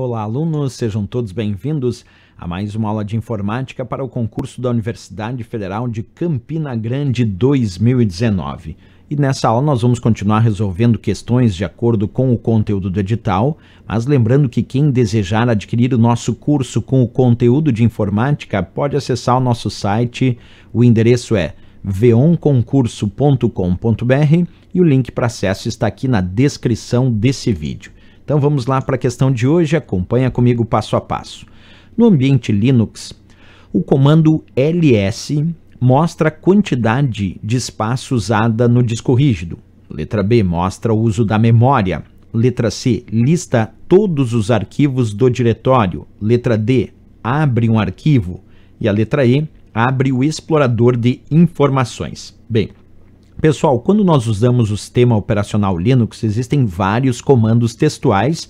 Olá, alunos, sejam todos bem-vindos a mais uma aula de informática para o concurso da Universidade Federal de Campina Grande 2019. E nessa aula nós vamos continuar resolvendo questões de acordo com o conteúdo do edital, mas lembrando que quem desejar adquirir o nosso curso com o conteúdo de informática pode acessar o nosso site, o endereço é veonconcurso.com.br e o link para acesso está aqui na descrição desse vídeo. Então vamos lá para a questão de hoje, acompanha comigo passo a passo. No ambiente Linux, o comando ls mostra a quantidade de espaço usada no disco rígido. Letra B mostra o uso da memória. Letra C lista todos os arquivos do diretório. Letra D abre um arquivo. E a letra E abre o explorador de informações. Bem, Pessoal, quando nós usamos o sistema operacional Linux, existem vários comandos textuais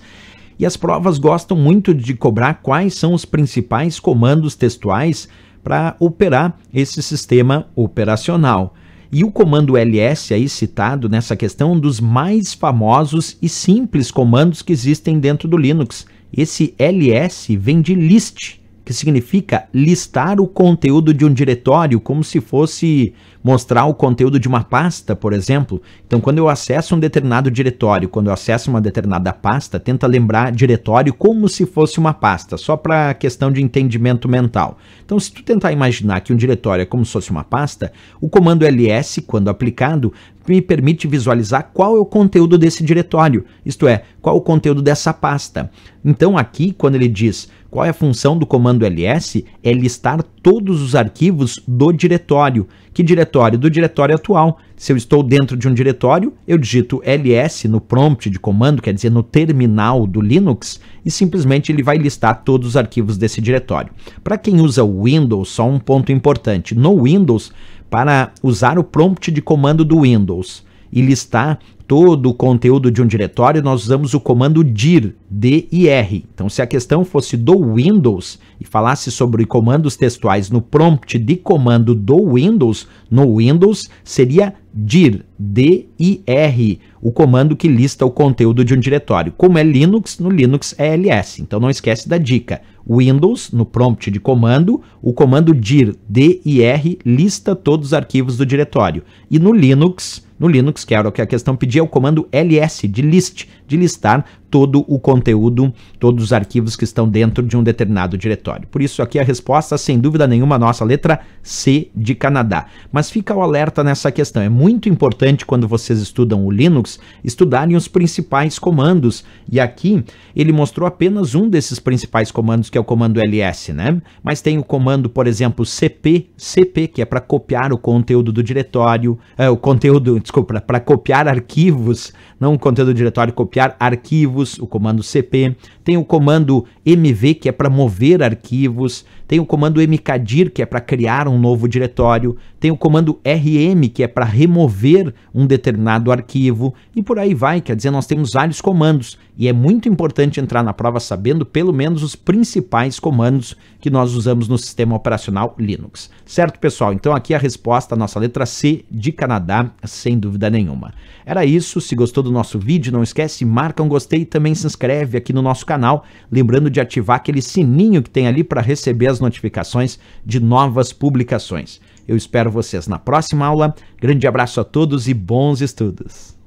e as provas gostam muito de cobrar quais são os principais comandos textuais para operar esse sistema operacional. E o comando ls aí citado nessa questão é um dos mais famosos e simples comandos que existem dentro do Linux. Esse ls vem de list, que significa listar o conteúdo de um diretório como se fosse mostrar o conteúdo de uma pasta, por exemplo. Então, quando eu acesso um determinado diretório, quando eu acesso uma determinada pasta, tenta lembrar diretório como se fosse uma pasta, só para questão de entendimento mental. Então, se tu tentar imaginar que um diretório é como se fosse uma pasta, o comando ls, quando aplicado, me permite visualizar qual é o conteúdo desse diretório, isto é, qual é o conteúdo dessa pasta. Então, aqui, quando ele diz qual é a função do comando ls? É listar todos os arquivos do diretório. Que diretório? Do diretório atual. Se eu estou dentro de um diretório, eu digito ls no prompt de comando, quer dizer, no terminal do Linux, e simplesmente ele vai listar todos os arquivos desse diretório. Para quem usa Windows, só um ponto importante. No Windows, para usar o prompt de comando do Windows, e listar todo o conteúdo de um diretório, nós usamos o comando dir, dir. Então, se a questão fosse do Windows e falasse sobre comandos textuais no prompt de comando do Windows, no Windows seria dir, dir, o comando que lista o conteúdo de um diretório. Como é Linux, no Linux é ls. Então, não esquece da dica. Windows, no prompt de comando, o comando dir, dir, lista todos os arquivos do diretório. E no Linux no Linux, que era o que a questão pedia, é o comando ls de list, de listar todo o conteúdo, todos os arquivos que estão dentro de um determinado diretório. Por isso aqui a resposta, sem dúvida nenhuma, a nossa letra C de Canadá. Mas fica o alerta nessa questão. É muito importante quando vocês estudam o Linux estudarem os principais comandos. E aqui ele mostrou apenas um desses principais comandos, que é o comando ls, né? Mas tem o comando, por exemplo, cp, cp, que é para copiar o conteúdo do diretório, é, o conteúdo, desculpa, para copiar arquivos, não o conteúdo do diretório copiar copiar arquivos, o comando cp, tem o comando mv que é para mover arquivos, tem o comando mkdir que é para criar um novo diretório, tem o comando rm que é para remover um determinado arquivo e por aí vai, quer dizer, nós temos vários comandos e é muito importante entrar na prova sabendo pelo menos os principais comandos que nós usamos no sistema operacional Linux. Certo, pessoal? Então aqui a resposta, a nossa letra C de Canadá, sem dúvida nenhuma. Era isso, se gostou do nosso vídeo, não esquece marca um gostei e também se inscreve aqui no nosso canal, lembrando de ativar aquele sininho que tem ali para receber as notificações de novas publicações. Eu espero vocês na próxima aula. Grande abraço a todos e bons estudos!